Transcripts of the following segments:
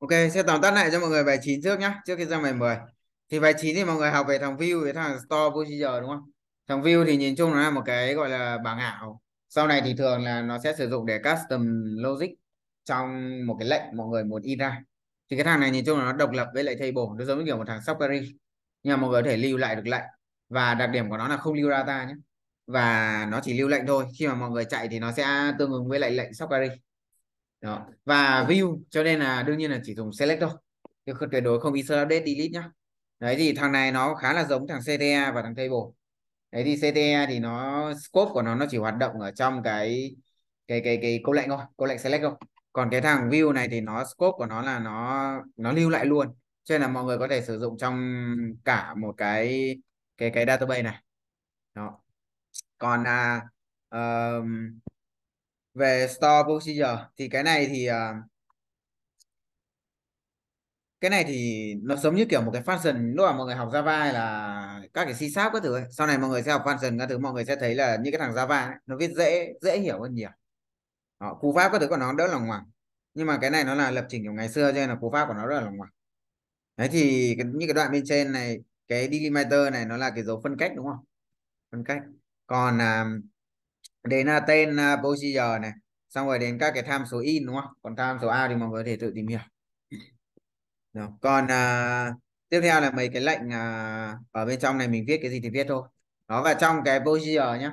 Ok, sẽ tóm tắt lại cho mọi người bài 9 trước nhé, trước khi sang bài 10. Thì bài 9 thì mọi người học về thằng view với thằng store procedure đúng không? Thằng view thì nhìn chung nó là một cái gọi là bảng ảo. Sau này thì thường là nó sẽ sử dụng để custom logic trong một cái lệnh mọi người muốn in ra. Thì cái thằng này nhìn chung là nó độc lập với lại table, nó giống như kiểu một thằng sub Nhưng mà mọi người có thể lưu lại được lệnh và đặc điểm của nó là không lưu data nhé. Và nó chỉ lưu lệnh thôi. Khi mà mọi người chạy thì nó sẽ tương ứng với lại lệnh sub đó. và view cho nên là đương nhiên là chỉ dùng select thôi chứ tuyệt đối không insert update delete nhá đấy thì thằng này nó khá là giống thằng CTA e và thằng table đấy thì CTA e thì nó scope của nó nó chỉ hoạt động ở trong cái cái cái cái câu lệnh thôi câu lệnh select thôi còn cái thằng view này thì nó scope của nó là nó nó lưu lại luôn cho nên là mọi người có thể sử dụng trong cả một cái cái cái database này đó còn à, um, về store procedure thì cái này thì à, cái này thì nó giống như kiểu một cái function lúc mà mọi người học Java là các cái C sharp các thứ ấy. sau này mọi người sẽ học function các thứ mọi người sẽ thấy là những cái thằng Java ấy, nó viết dễ dễ hiểu hơn nhiều đó, cú pháp các thứ của nó đỡ lòng ngoằng nhưng mà cái này nó là lập trình của ngày xưa cho nên là cú pháp của nó rất là lòng ngoằng đấy thì cái, như cái đoạn bên trên này cái delimiter này nó là cái dấu phân cách đúng không phân cách còn um, đến là tên uh, à, procedure này xong rồi đến các cái tham số in đúng không còn tham số out thì mọi người có thể tự tìm hiểu Đó. còn uh, tiếp theo là mấy cái lệnh uh, ở bên trong này mình viết cái gì thì viết thôi đó và trong cái procedure nhá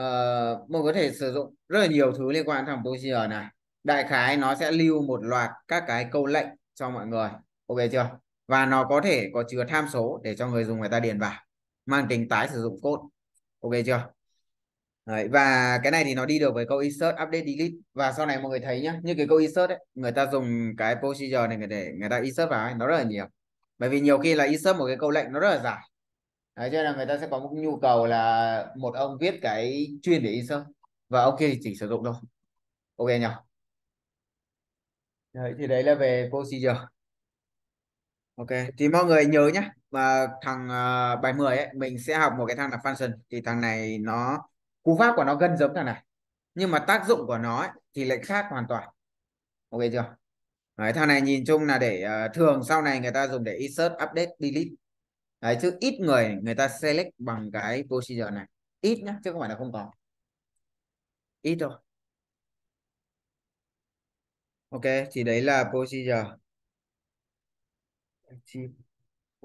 uh, người có thể sử dụng rất là nhiều thứ liên quan thằng procedure này đại khái nó sẽ lưu một loạt các cái câu lệnh cho mọi người ok chưa và nó có thể có chứa tham số để cho người dùng người ta điền vào mang tính tái sử dụng code ok chưa Đấy, và cái này thì nó đi được với câu insert update delete và sau này mọi người thấy nhá như cái câu insert ấy, người ta dùng cái procedure này để người ta insert vào ấy, nó rất là nhiều bởi vì nhiều khi là insert một cái câu lệnh nó rất là dài Đấy, cho nên là người ta sẽ có một nhu cầu là một ông viết cái chuyên để insert và ok thì chỉ sử dụng thôi ok nhỉ đấy, thì đấy là về procedure ok thì mọi người nhớ nhá mà thằng uh, bài 10 ấy mình sẽ học một cái thằng là function thì thằng này nó cú pháp của nó gần giống thằng này nhưng mà tác dụng của nó ấy, thì lại khác hoàn toàn ok chưa Đấy, thằng này nhìn chung là để uh, thường sau này người ta dùng để insert update delete Đấy, chứ ít người người ta select bằng cái procedure này ít nhá chứ không phải là không có ít thôi ok thì đấy là procedure